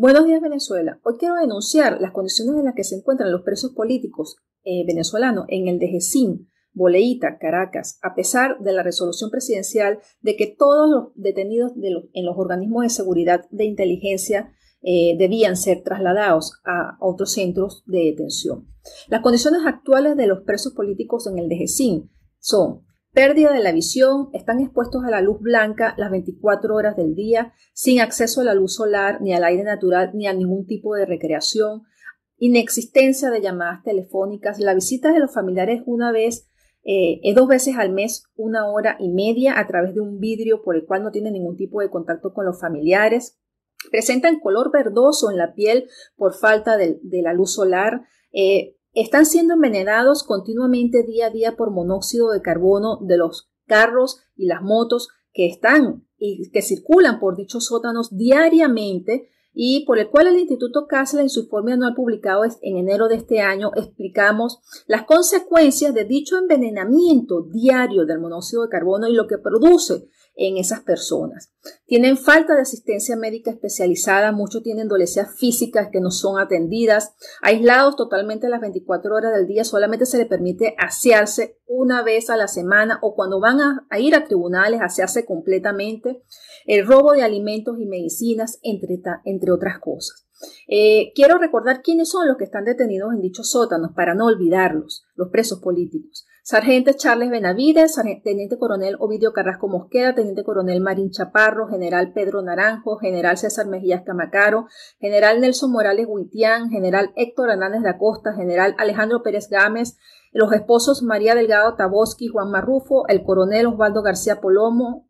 Buenos días Venezuela. Hoy quiero denunciar las condiciones en las que se encuentran los presos políticos eh, venezolanos en el DGCIN, Boleíta, Caracas, a pesar de la resolución presidencial de que todos los detenidos en los organismos de seguridad de inteligencia eh, debían ser trasladados a otros centros de detención. Las condiciones actuales de los presos políticos en el DGCIN son pérdida de la visión, están expuestos a la luz blanca las 24 horas del día, sin acceso a la luz solar, ni al aire natural, ni a ningún tipo de recreación, inexistencia de llamadas telefónicas, la visita de los familiares una vez, eh, eh, dos veces al mes, una hora y media a través de un vidrio por el cual no tienen ningún tipo de contacto con los familiares, presentan color verdoso en la piel por falta de, la luz solar, eh, están siendo envenenados continuamente día a día por monóxido de carbono de los carros y las motos que están y que circulan por dichos sótanos diariamente y por el cual el Instituto Kassel, en su informe anual publicado en enero de este año explicamos las consecuencias de dicho envenenamiento diario del monóxido de carbono y lo que produce en esas personas. Tienen falta de asistencia médica especializada, muchos tienen dolencias físicas que no son atendidas, aislados totalmente las 24 horas del día, solamente se les permite asearse una vez a la semana o cuando van a, ir a tribunales, asearse completamente, el robo de alimentos y medicinas, entre otras cosas. Eh, quiero recordar quiénes son los que están detenidos en dichos sótanos para no olvidarlos, los presos políticos. Sargento Charles Benavides, Teniente Coronel Ovidio Carrasco Mosqueda, Teniente Coronel Marín Chaparro, General Pedro Naranjo, General César Mejías Camacaro, General Nelson Morales Huitián, General Héctor Hernández de Acosta General Alejandro Pérez Gámez, los esposos María Delgado Taboski, Juan Marrufo, el coronel Osvaldo García Palomo,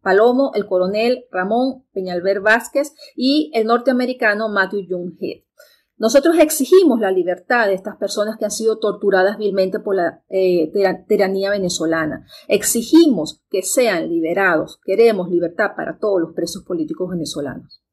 el coronel Ramón Peñalver Vázquez y el norteamericano Matthew Jung Head. Nosotros exigimos la libertad de estas personas que han sido torturadas vilmente por la eh, tiranía venezolana. Exigimos que sean liberados. Queremos libertad para todos los presos políticos venezolanos.